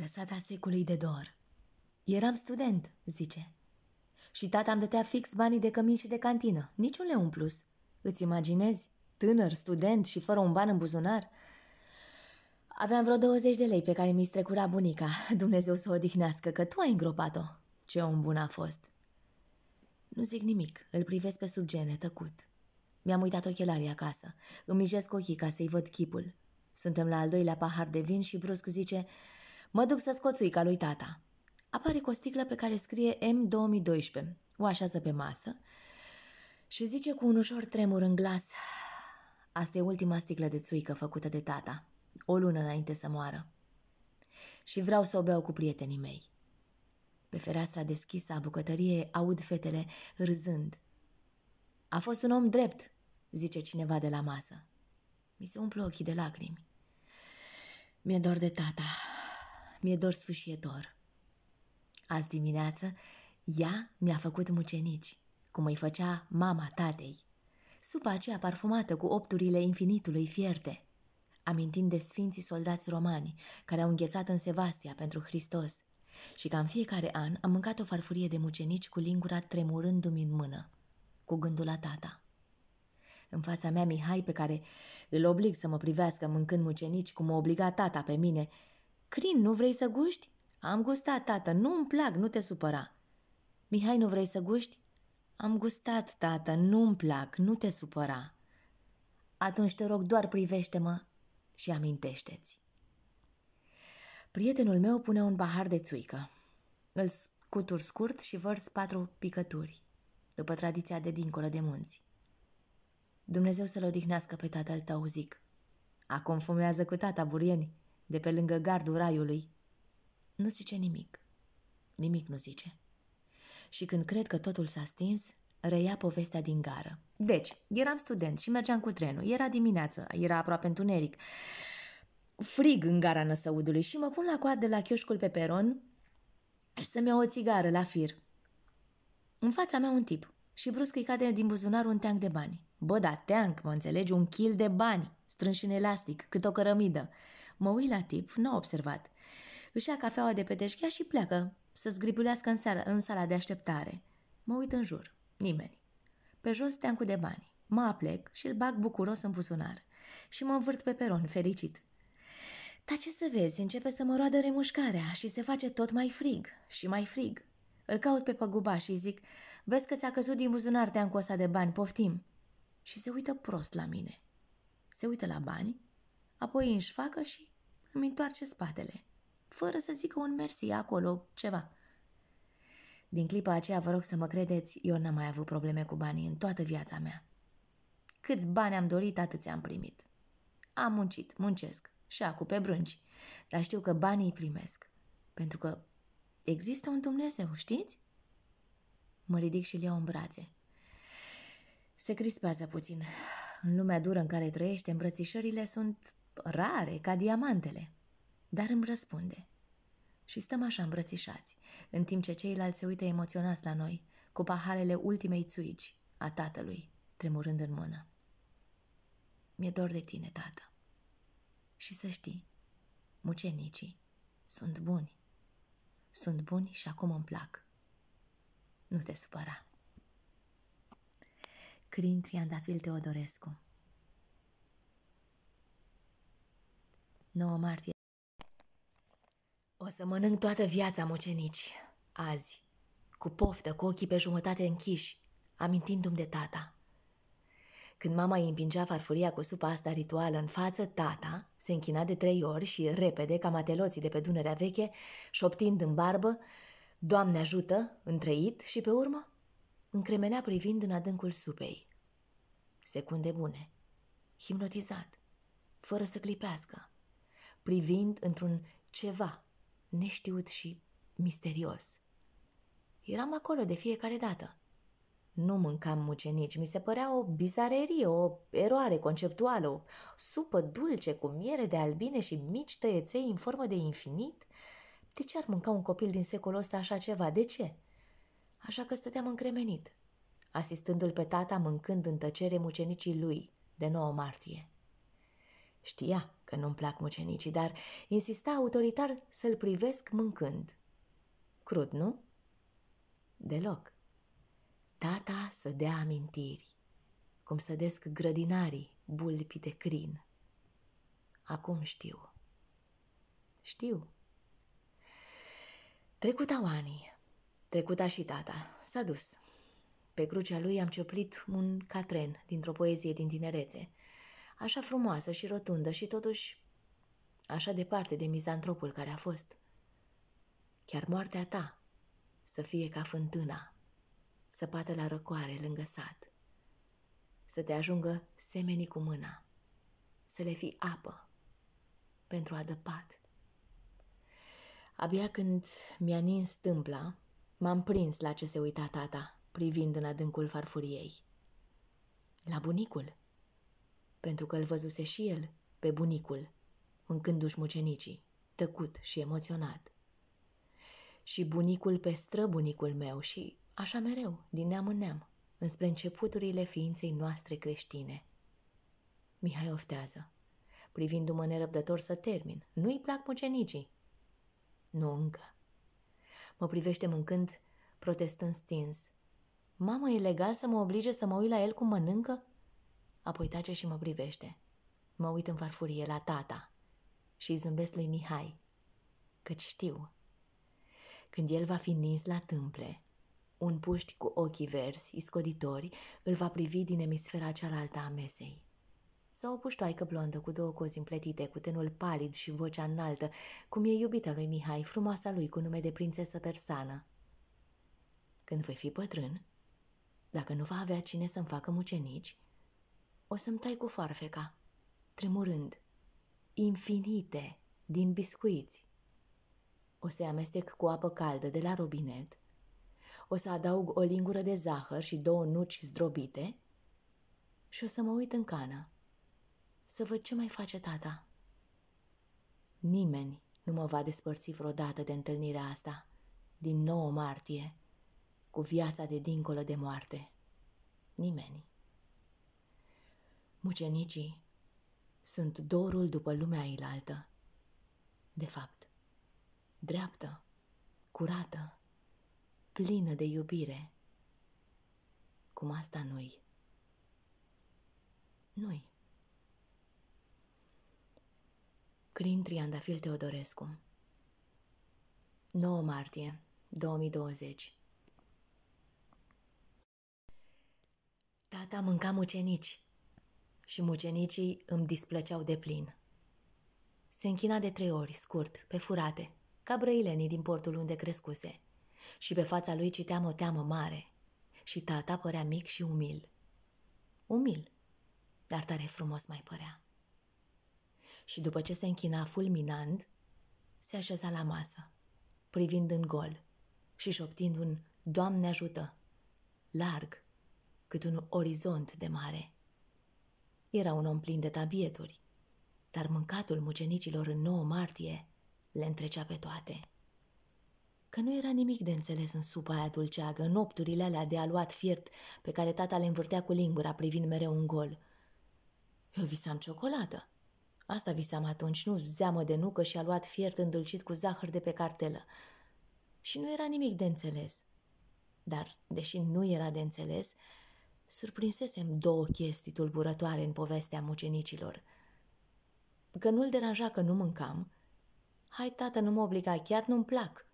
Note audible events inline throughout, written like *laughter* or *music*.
lăsata secului de dor. Eram student, zice. Și tata îmi dătea fix banii de cămin și de cantină, niciun leu în plus. Îți imaginezi? Tânăr, student și fără un ban în buzunar? Aveam vreo 20 de lei pe care mi-i strecura bunica. *laughs* Dumnezeu să o odihnească, că tu ai îngropat-o. Ce om bun a fost! Nu zic nimic, îl privesc pe sub gene, tăcut. Mi-am uitat ochelarii acasă. Îmi mijesc ochii ca să-i văd chipul. Suntem la al doilea pahar de vin și brusc zice Mă duc să scot suica lui tata. Apare cu o sticlă pe care scrie M2012, o așează pe masă și zice cu un ușor tremur în glas Asta e ultima sticlă de țuică făcută de tata, o lună înainte să moară. Și vreau să o beau cu prietenii mei. Pe fereastra deschisă a bucătăriei aud fetele râzând. A fost un om drept, zice cineva de la masă. Mi se umplu ochii de lacrimi. Mi-e dor de tata, mi-e dor sfâșietor. Azi dimineață, ea mi-a făcut mucenici, cum îi făcea mama tatei. Supa aceea parfumată cu opturile infinitului fierte, amintind de sfinții soldați romani care au înghețat în Sevastia pentru Hristos și că în fiecare an am mâncat o farfurie de mucenici cu lingura tremurându-mi în mână, cu gândul la tata. În fața mea Mihai, pe care îl oblig să mă privească mâncând mucenici cum mă obliga tata pe mine, Crin, nu vrei să guști? Am gustat, tată, nu îmi plac, nu te supăra. Mihai, nu vrei să guști? Am gustat, tată, nu îmi plac, nu te supăra. Atunci te rog, doar privește-mă și amintește-ți. Prietenul meu pune un pahar de țuică. Îl scutur scurt și vărs patru picături, după tradiția de dincolo de munți. Dumnezeu să-l odihnească pe tatăl tău, zic. Acum fumează cu tata, burieni de pe lângă gardul raiului, nu zice nimic. Nimic nu zice. Și când cred că totul s-a stins, reia povestea din gară. Deci, eram student și mergeam cu trenul. Era dimineață, era aproape întuneric. Frig în gara năsăudului și mă pun la coadă la chioșcul pe peron și să-mi iau o țigară la fir. În fața mea un tip și brusc îi cade din buzunar un teanc de bani. Bă, da, teanc, mă înțelegi, un kil de bani strâns și în elastic, cât o cărămidă. Mă uit la tip, n-a observat. Își ia cafeaua de pe deșchea și pleacă să zgribulească în, seara, în sala de așteptare. Mă uit în jur. Nimeni. Pe jos cu de bani. Mă aplec și îl bag bucuros în buzunar. Și mă învârt pe peron, fericit. Dar ce să vezi, începe să mă roadă remușcarea și se face tot mai frig și mai frig. Îl caut pe păguba și zic, vezi că ți-a căzut din buzunar teancul ăsta de bani, poftim. Și se uită prost la mine se uită la bani, apoi își facă și îmi întoarce spatele, fără să zică un mersi acolo, ceva. Din clipa aceea, vă rog să mă credeți, eu n-am mai avut probleme cu banii în toată viața mea. Câți bani am dorit, atât am primit. Am muncit, muncesc și acum pe brânci, dar știu că banii îi primesc, pentru că există un Dumnezeu, știți? Mă ridic și-l iau în brațe. Se crispează puțin, în lumea dură în care trăiește, îmbrățișările sunt rare, ca diamantele. Dar îmi răspunde. Și stăm așa îmbrățișați, în timp ce ceilalți se uită emoționați la noi, cu paharele ultimei țuici a tatălui, tremurând în mână. Mi-e dor de tine, tată. Și să știi, mucenicii sunt buni. Sunt buni și acum îmi plac. Nu te supăra. Crin Triandafil Teodorescu 9 martie O să mănânc toată viața, mocenici, azi, cu poftă, cu ochii pe jumătate închiși, amintindu-mi de tata. Când mama îi împingea farfuria cu supa asta rituală în față, tata se închina de trei ori și repede, ca mateloții de pe Dunărea Veche, șoptind în barbă, Doamne ajută, întreit și pe urmă, încremenea privind în adâncul supei secunde bune, hipnotizat, fără să clipească, privind într-un ceva neștiut și misterios. Eram acolo de fiecare dată. Nu mâncam mucenici, mi se părea o bizarerie, o eroare conceptuală, o supă dulce cu miere de albine și mici tăieței în formă de infinit. De ce ar mânca un copil din secolul ăsta așa ceva? De ce? Așa că stăteam încremenit, asistându-l pe tata mâncând în tăcere mucenicii lui de 9 martie. Știa că nu-mi plac mucenicii, dar insista autoritar să-l privesc mâncând. Crud, nu? Deloc. Tata să dea amintiri, cum să desc grădinarii bulbi de crin. Acum știu. Știu. Trecuta anii, trecuta și tata, s-a dus. Pe crucea lui am cioplit un catren dintr-o poezie din tinerețe. Așa frumoasă și rotundă și totuși așa departe de mizantropul care a fost. Chiar moartea ta să fie ca fântâna, să pată la răcoare lângă sat, să te ajungă semenii cu mâna, să le fi apă pentru adăpat. Abia când mi-a nins tâmpla, m-am prins la ce se uita tata privind în adâncul farfuriei. La bunicul, pentru că îl văzuse și el pe bunicul, mâncându-și mucenicii, tăcut și emoționat. Și bunicul pe străbunicul meu și așa mereu, din neam în neam, înspre începuturile ființei noastre creștine. Mihai oftează, privindu-mă nerăbdător să termin. Nu-i plac mucenicii. Nu încă. Mă privește mâncând, protestând stins, Mamă, e legal să mă oblige să mă uit la el cum mănâncă? Apoi tace și mă privește. Mă uit în farfurie la tata și zâmbesc lui Mihai, căci știu. Când el va fi nins la tâmple, un puști cu ochii verzi, iscoditori, îl va privi din emisfera cealaltă a mesei. Sau o puștoaică blondă cu două cozi împletite, cu tenul palid și vocea înaltă, cum e iubita lui Mihai, frumoasa lui cu nume de prințesă persană. Când voi fi bătrân, dacă nu va avea cine să-mi facă mucenici, o să-mi tai cu farfeca, tremurând, infinite din biscuiți. O să-i amestec cu apă caldă de la robinet, o să adaug o lingură de zahăr și două nuci zdrobite și o să mă uit în cană, să văd ce mai face tata. Nimeni nu mă va despărți vreodată de întâlnirea asta, din 9 martie cu viața de dincolo de moarte. Nimeni. Mucenicii sunt dorul după lumea ilaltă. De fapt, dreaptă, curată, plină de iubire, cum asta noi. Noi. Crin Triandafil Teodorescu 9 martie 2020 Tata da, da, mânca mucenici și mucenicii îmi displăceau de plin. Se închina de trei ori, scurt, pe furate, ca brăilenii din portul unde crescuse, și pe fața lui citeam o teamă mare și tata părea mic și umil. Umil, dar tare frumos mai părea. Și după ce se închina fulminant, se așeza la masă, privind în gol și șoptind un Doamne ajută, larg cât un orizont de mare. Era un om plin de tabieturi, dar mâncatul mucenicilor în 9 martie le întrecea pe toate. Că nu era nimic de înțeles în supa aia dulceagă, în opturile alea de aluat fiert pe care tata le învârtea cu lingura privind mereu un gol. Eu visam ciocolată. Asta visam atunci, nu zeamă de nucă și aluat fiert îndulcit cu zahăr de pe cartelă. Și nu era nimic de înțeles. Dar, deși nu era de înțeles, Surprinsesem două chestii tulburătoare în povestea mucenicilor. Că nu-l deranja că nu mâncam, hai tată, nu mă obliga, chiar nu-mi plac.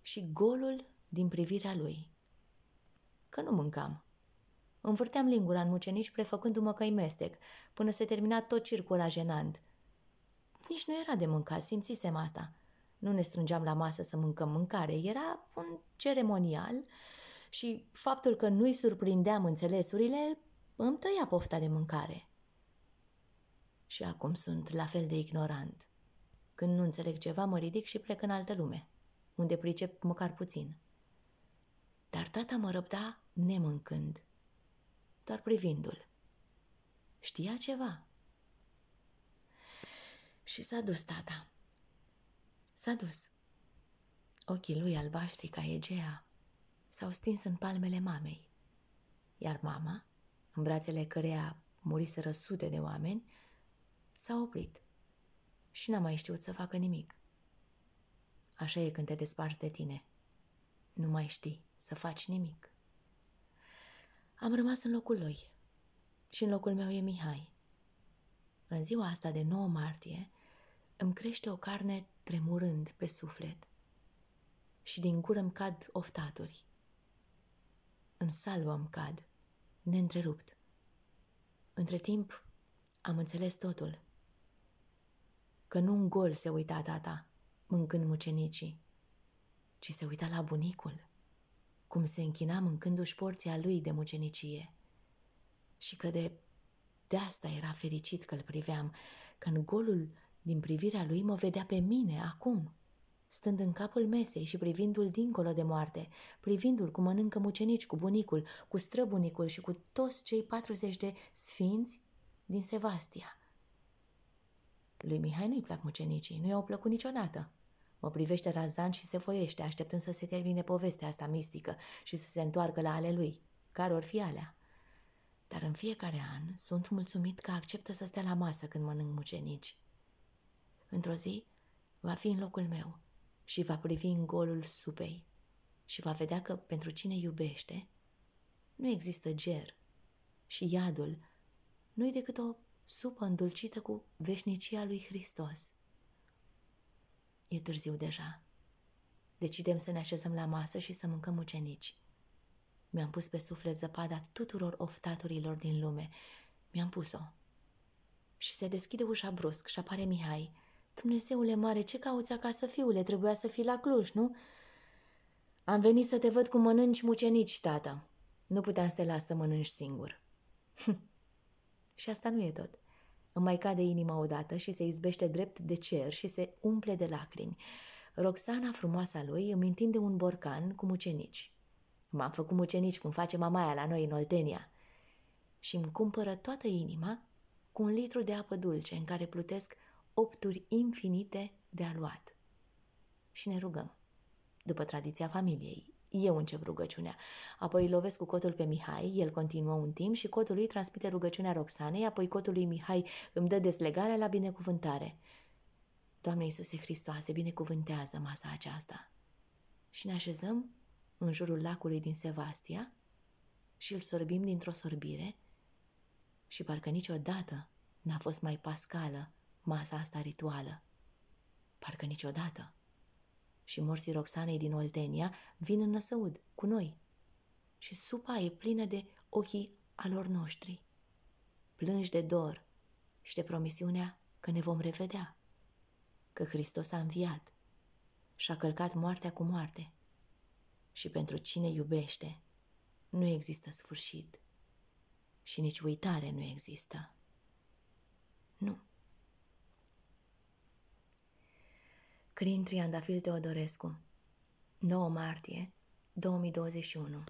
Și golul din privirea lui. Că nu mâncam. Învârteam lingura în mucenici prefăcându-mă că-i mestec, până se termina tot circul ajenant. Nici nu era de mâncat, simțisem asta. Nu ne strângeam la masă să mâncăm mâncare, era un ceremonial și faptul că nu-i surprindeam înțelesurile îmi tăia pofta de mâncare. Și acum sunt la fel de ignorant. Când nu înțeleg ceva, mă ridic și plec în altă lume, unde pricep măcar puțin. Dar tata mă răbda nemâncând, doar privindul. Știa ceva. Și s-a dus tata. S-a dus. Ochii lui albaștri ca Egea s-au stins în palmele mamei, iar mama, în brațele căreia muriseră sute de oameni, s-a oprit și n-a mai știut să facă nimic. Așa e când te desparți de tine. Nu mai știi să faci nimic. Am rămas în locul lui și în locul meu e Mihai. În ziua asta de 9 martie îmi crește o carne tremurând pe suflet și din gură îmi cad oftaturi în salvă îmi cad, neîntrerupt. Între timp, am înțeles totul. Că nu un gol se uita tata, mâncând mucenicii, ci se uita la bunicul, cum se închina mâncându-și porția lui de mucenicie. Și că de, de asta era fericit că îl priveam, că în golul din privirea lui mă vedea pe mine acum – stând în capul mesei și privindu-l dincolo de moarte, privindu-l cum mănâncă mucenici cu bunicul, cu străbunicul și cu toți cei 40 de sfinți din Sevastia. Lui Mihai nu-i plac mucenicii, nu i-au plăcut niciodată. Mă privește razan și se foiește, așteptând să se termine povestea asta mistică și să se întoarcă la ale lui, care or fi alea. Dar în fiecare an sunt mulțumit că acceptă să stea la masă când mănânc mucenici. Într-o zi va fi în locul meu și va privi în golul supei și va vedea că pentru cine iubește nu există ger și iadul nu-i decât o supă îndulcită cu veșnicia lui Hristos. E târziu deja. Decidem să ne așezăm la masă și să mâncăm ucenici. Mi-am pus pe suflet zăpada tuturor oftaturilor din lume. Mi-am pus-o. Și se deschide ușa brusc și apare Mihai, Dumnezeule mare, ce cauți acasă, fiule? Trebuia să fii la Cluj, nu? Am venit să te văd cum mănânci mucenici, tata. Nu puteam să te las să mănânci singur. *laughs* și asta nu e tot. Îmi mai cade inima odată și se izbește drept de cer și se umple de lacrimi. Roxana, frumoasa lui, îmi întinde un borcan cu mucenici. M-am făcut mucenici cum face mamaia la noi în Oltenia. Și îmi cumpără toată inima cu un litru de apă dulce în care plutesc opturi infinite de aluat. Și ne rugăm, după tradiția familiei. Eu încep rugăciunea. Apoi lovesc cu cotul pe Mihai, el continuă un timp și cotul lui transmite rugăciunea Roxanei, apoi cotul lui Mihai îmi dă deslegarea la binecuvântare. Doamne Iisuse Hristoase, binecuvântează masa aceasta. Și ne așezăm în jurul lacului din Sevastia și îl sorbim dintr-o sorbire și parcă niciodată n-a fost mai pascală masa asta rituală. Parcă niciodată. Și morții Roxanei din Oltenia vin în năsăud, cu noi. Și supa e plină de ochii alor noștri. Plângi de dor și de promisiunea că ne vom revedea. Că Hristos a înviat și a călcat moartea cu moarte. Și pentru cine iubește, nu există sfârșit și nici uitare nu există. Nu. Crin Triandafil Teodorescu 9 martie 2021